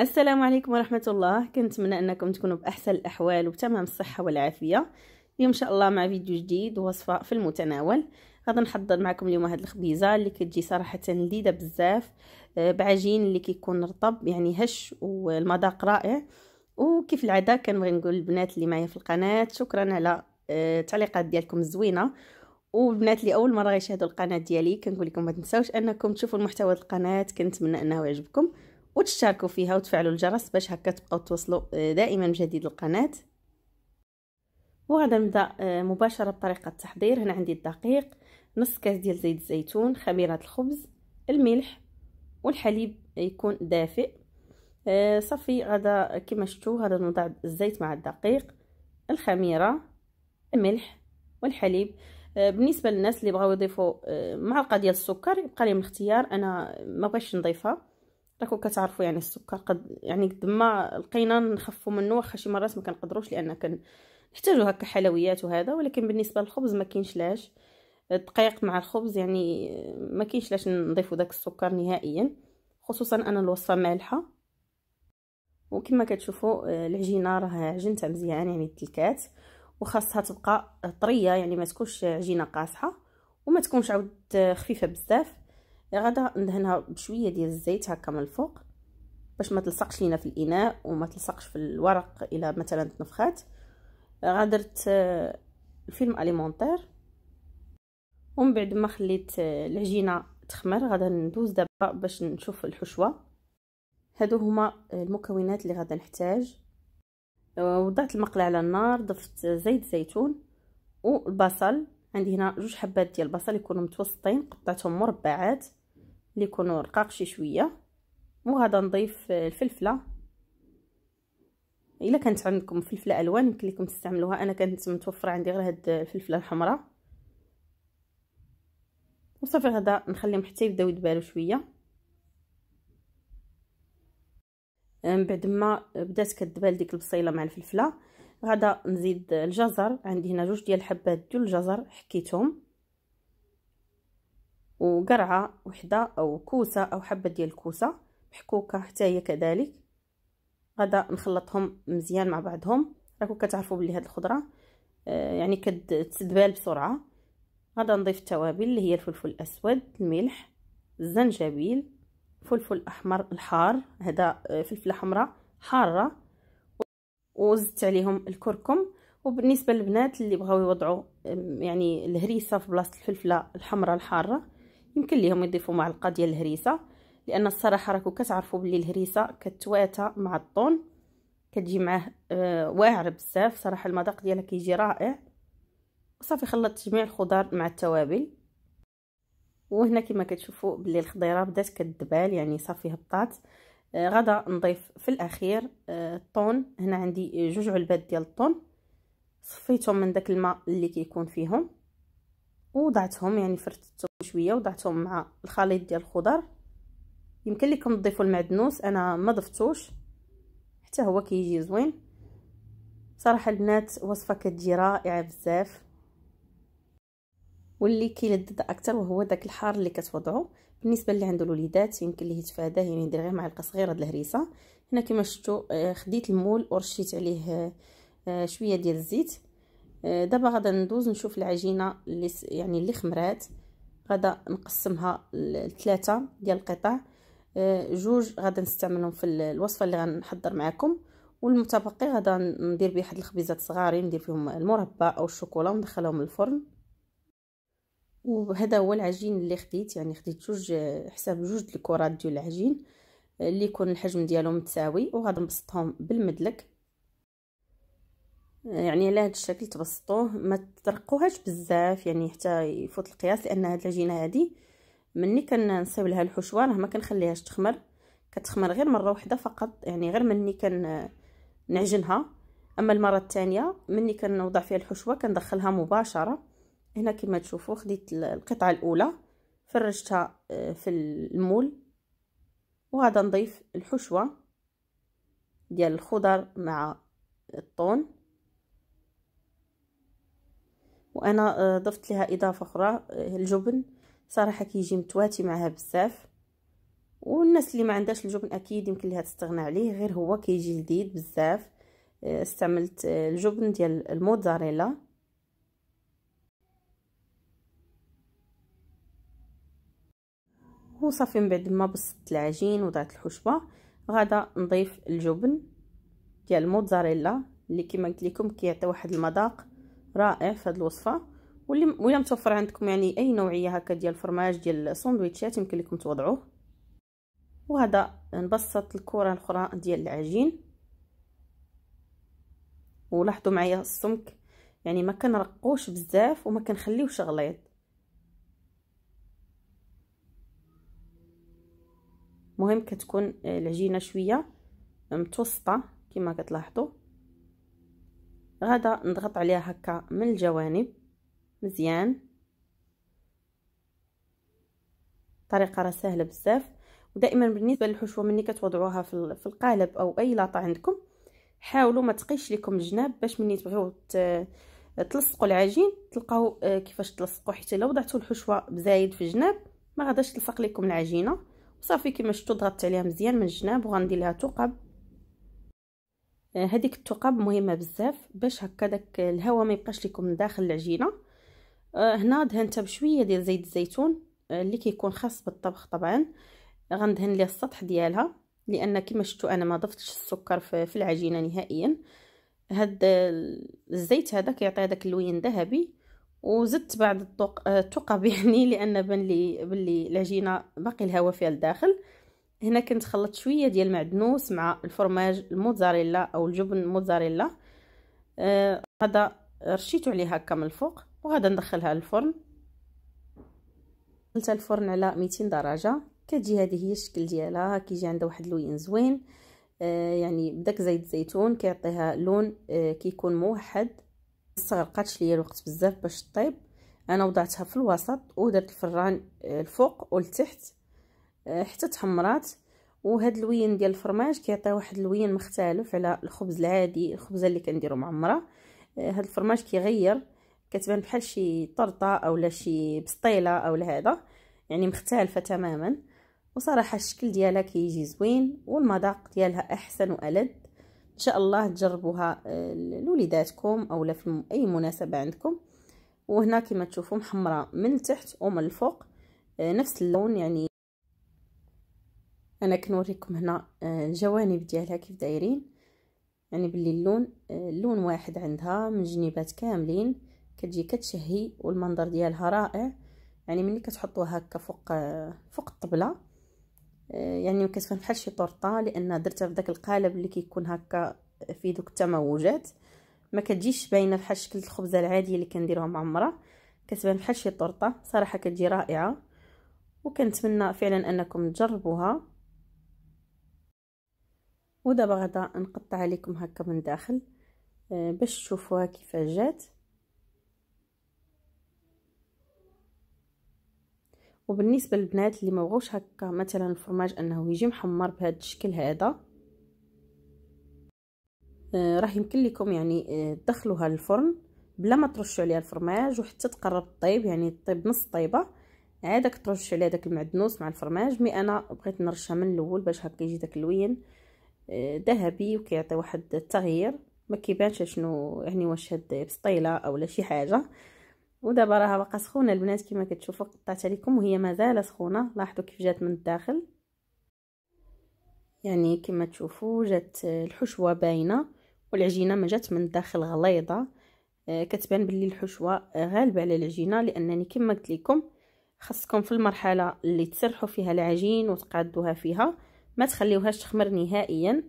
السلام عليكم ورحمة الله كنتمنى أنكم تكونوا بأحسن الأحوال وبتمام الصحة والعافية اليوم إن شاء الله مع فيديو جديد ووصفة في المتناول غادي نحضر معكم اليوم هاد الخبيزة اللي كتجي صراحة لذيذة بزاف آه، بعجين اللي كيكون رطب يعني هش والمذاق رائع وكيف العادة كنبغي نقول البنات اللي معايا في القناة شكرا على آه، التعليقات ديالكم الزوينة والبنات اللي اول مره غيشاهدوا القناه ديالي كنقول لكم ما تنساوش انكم تشوفوا المحتوى ديال القناه كنتمنى انه يعجبكم وتشتركوا فيها وتفعلوا الجرس باش هكا تبقاو توصلوا آه، دائما بجديد القناه وغادي نبدا آه، مباشره بطريقه التحضير هنا عندي الدقيق نص كاس ديال زيت الزيتون خميره الخبز الملح والحليب يكون دافئ آه، صافي غدا كما شفتوا غدا نوضع الزيت مع الدقيق الخميره الملح والحليب بالنسبه للناس اللي بغاو يضيفوا معلقه ديال السكر يبقى لهم الاختيار انا ما بغيتش نضيفها راكم كتعرفوا يعني السكر قد يعني قد ما لقينا نخفوا منه واخا شي مرات ما كنقدروش لان كن نحتاجو هكا حلويات وهذا ولكن بالنسبه للخبز ما كاينش لاش الدقيق مع الخبز يعني ما كاينش لاش نضيفوا داك السكر نهائيا خصوصا انا الوصفه مالحه وكما كتشوفوا آه، العجينه راه عجنتها مزيان يعني التلكات وخاصها تبقى طريه يعني ما تكونش عجينه قاصحه وما تكونش عاود خفيفه بزاف غدا غادا ندهنها بشويه ديال الزيت هكا من الفوق باش ما تلصقش لينا في الاناء وما تلصقش في الورق الا مثلا تنفخات غادرت آه، الفيلم اليمونتير ومن بعد ما خليت آه، العجينه تخمر غادا ندوز دابا باش نشوف الحشوه هادو هما آه، المكونات اللي غادا نحتاج وضعت المقله على النار ضفت زيت زيتون والبصل عندي هنا جوج حبات ديال البصل يكونوا متوسطين قطعتهم مربعات اللي يكونوا رقاق شي شويه وهذا نضيف الفلفله الا كانت عندكم فلفله الوان يمكن لكم تستعملوها انا كانت متوفره عندي غير هاد الفلفله الحمراء وصافي غدا نخليهم حتى يبداو يدبالو شويه من بعد ما بدات كدبال ديك البصيله مع الفلفله غادا نزيد الجزر عندي هنا جوج ديال الحبات ديال الجزر حكيتهم وقرعه وحده او كوسه او حبه ديال الكوسه محكوكه حتى هي كذلك غدا نخلطهم مزيان مع بعضهم راكم كتعرفوا بلي هاد الخضره آه، يعني كتسدبال بسرعه غدا نضيف التوابل اللي هي الفلفل الاسود الملح الزنجبيل فلفل احمر الحار هذا آه، فلفله حمراء حاره وزدت عليهم الكركم وبالنسبه للبنات اللي بغاو يوضعوا يعني الهريسه في بلاصه الفلفله الحمراء الحاره يمكن ليهم يضيفوا معلقه ديال الهريسه لان الصراحه راكم كتعرفوا بلي الهريسه كتواتى مع الطون كتجي معاه آه واعر بزاف صراحه المذاق ديالها كيجي رائع وصافي خلطت جميع الخضار مع التوابل وهنا كما كتشوفوا بلي الخضيره بدات كتدبال يعني صافي هبطات آه غدا نضيف في الاخير آه الطون هنا عندي جوج علبات ديال الطون صفيتهم من داك الماء اللي كيكون فيهم وضعتهم يعني فرتتهم شويه وضعتهم مع الخليط ديال الخضر يمكن لكم تضيفوا المعدنوس انا ما ضفتوش حتى هو كيجي زوين صراحه البنات وصفه كتجي رائعه بزاف واللي كيلذذ اكثر وهو داك الحار اللي كتوضعو بالنسبه اللي عنده الوليدات يمكن ليه يتفاداه يعني يدير غير معلقه صغيره ديال الهريسه هنا كما شفتوا آه، خديت المول ورشيت عليه آه، آه، شويه ديال الزيت آه، دابا غادا ندوز نشوف العجينه اللي يعني اللي خمرات غادا نقسمها لثلاثه ديال القطع آه، جوج غادا نستعملهم في الوصفه اللي غنحضر معكم والمتبقي غادا ندير به واحد الخبيزات صغارين ندير فيهم المربى او الشوكولا وندخلهم الفرن وهذا هو العجين اللي خديت يعني خديت جوج آه، حساب جوج الكرات ديال العجين اللي يكون الحجم ديالهم متساوي وغادي نبسطهم بالمدلك يعني على هذا الشكل تبسطوه ما ترقوهاش بزاف يعني حتى يفوت القياس لان هاد العجينه هادي مني كنصيب لها الحشوه راه ما كنخليهاش تخمر كتخمر غير مره واحده فقط يعني غير مني كن نعجنها اما المره الثانيه مني كنوضع فيها الحشوه كندخلها مباشره هنا كما تشوفوا خديت القطعه الاولى فرشتها آه، في المول وغادا نضيف الحشوه ديال الخضر مع الطون وانا آه، ضفت لها اضافه اخرى آه، الجبن صراحه كيجي متواتي معها بزاف والناس اللي ما عندهاش الجبن اكيد يمكن لها تستغنى عليه غير هو كيجي لذيذ بزاف آه، استعملت الجبن ديال الموتزاريلا وصافي من بعد ما بسطت العجين وضعت الحشوه غادا نضيف الجبن ديال الموتزاريلا اللي كما قلت لكم كيعطي واحد المذاق رائع في هذه الوصفه واللي متوفر عندكم يعني اي نوعيه هكا ديال الفرماج ديال الساندويتشات يمكن لكم توضعوه وهذا نبسط الكره الاخرى ديال العجين ولاحظوا معايا السمك يعني ما كنرقوش بزاف وما كنخليوش غليظ مهم كتكون العجينه شويه متوسطه كما كتلاحظوا غدا نضغط عليها هكا من الجوانب مزيان طريقه راه سهله بزاف ودائما بالنسبه للحشوه ملي كتوضعوها في القالب او اي لاطه عندكم حاولوا ما تقيش لكم الجناب باش ملي تبغيو تلصقوا العجين تلقاو آه، كيفاش تلصقوا حتى لو وضعتوا الحشوه بزايد في الجناب ما غداش تلصق لكم العجينه وصافي كما شفتوا ضغطت عليها مزيان من الجناب وغندير لها ثقب آه، هذيك الثقب مهمه بزاف باش هكا داك الهواء ما يبقاش لكم داخل العجينه آه، هنا دهنتها بشويه ديال زيت الزيتون آه، اللي كيكون خاص بالطبخ طبعا غندهن ليه السطح ديالها لان كما شفتوا انا ما ضفتش السكر في العجينه نهائيا هاد الزيت هذا كيعطي هذاك اللوين ذهبي وزدت بعض الثقب يعني لان بان لي بلي العجينه باقي الهواء فيها لداخل هنا كنت خلطت شويه ديال المعدنوس مع الفرماج الموتزاريلا او الجبن الموتزاريلا آه هذا رشيتو عليه هكا من الفوق وهذا ندخلها للفرن دخلتها الفرن على 200 درجه كتجي هذه هي الشكل ديالها كيجي عندها واحد اللون زوين آه يعني بداك زيت الزيتون كيعطيها لون آه كيكون موحد استغرقاتش ليا الوقت بزاف باش طيب انا وضعتها في الوسط ودرت الفران آه، الفوق والتحت آه، حتى تحمرات وهاد اللوين ديال الفرماج كيعطي واحد اللوين مختلف على الخبز العادي الخبزه اللي كنديرو معمره آه، هاد الفرماج كيغير كتبان بحال شي طرطه اولا شي بسطيله اولا هذا يعني مختلفه تماما وصراحه الشكل ديالها كيجي زوين والمذاق ديالها احسن والد ان شاء الله تجربوها آه، لوليداتكم اولا في اي مناسبه عندكم وهنا كما تشوفوا محمره من تحت ومن الفوق نفس اللون يعني انا كنوريكم هنا الجوانب آه، ديالها كيف دايرين يعني باللي اللون آه، لون واحد عندها من جنيبات كاملين كتجي كتشهي والمنظر ديالها رائع يعني ملي كتحطوها هكا فوق آه، فوق الطبله يعني كتبان بحال شي طورطه لان درتها في داك القالب اللي كيكون هكا فيه دوك التموجات ما كتجيش باينه بحال شكل الخبزه العاديه اللي كنديروها معمره كتبان بحال شي طورطه صراحه كتجي رائعه وكنتمنى فعلا انكم تجربوها ودابا غدا نقطع عليكم هكا من داخل آه، باش تشوفوها كيفاش جات وبالنسبه للبنات اللي ما بغاوش هكا مثلا الفرماج انه يجي محمر بهذا الشكل هذا آه، راه يمكن لكم يعني آه، تدخلوها للفرن بلا ما ترشوا عليها الفرماج وحتى تقرب طيب يعني طيب نص طيبه عادك ترش عليها داك المعدنوس مع الفرماج مي انا بغيت نرشها من الاول باش هكا يجي داك اللون ذهبي وكيعطي واحد التغيير ما كيبانش شنو يعني واش هاد بسطيله اولا شي حاجه ودابا راها باقا سخونه البنات كما كتشوفوا قطعت عليكم وهي مازال سخونه لاحظوا كيف جات من الداخل يعني كما تشوفوا جات الحشوه باينه والعجينه ما جات من الداخل غليظه آه، كتبان باللي الحشوه غالبه على العجينه لانني كما قلت لكم خاصكم في المرحله اللي تسرحوا فيها العجين وتقادوها فيها ما تخليوهاش تخمر نهائيا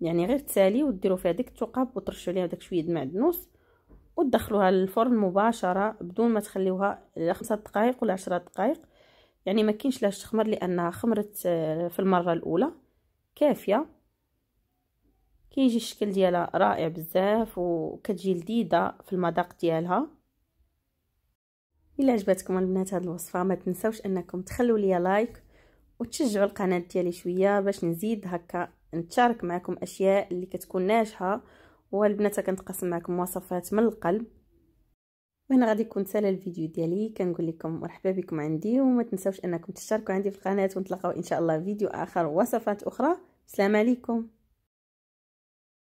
يعني غير تسالي وديروا فيها ديك الثقب وترشوا عليها داك شويه المعدنوس ودخلوها للفرن مباشره بدون ما تخليوها خمسة دقائق ولا عشرة دقائق يعني ما كاينش لاش تخمر لانها خمرت آه، في المره الاولى كافيه كيجي الشكل ديالها رائع بزاف وكتجي لذيذه في المذاق ديالها الا عجبتكم البنات هذه الوصفه ما تنساوش انكم تخلوا لي لايك وتشجعوا القناه ديالي شويه باش نزيد هكا نتشارك معكم اشياء اللي كتكون ناجحه والبنات كنتقاسم معكم وصفات من القلب وهنا غادي يكون سال الفيديو ديالي كنقول لكم مرحبا بكم عندي وما تنساوش انكم تشتركوا عندي في القناه ونتلاقاو ان شاء الله فيديو اخر وصفات اخرى السلام عليكم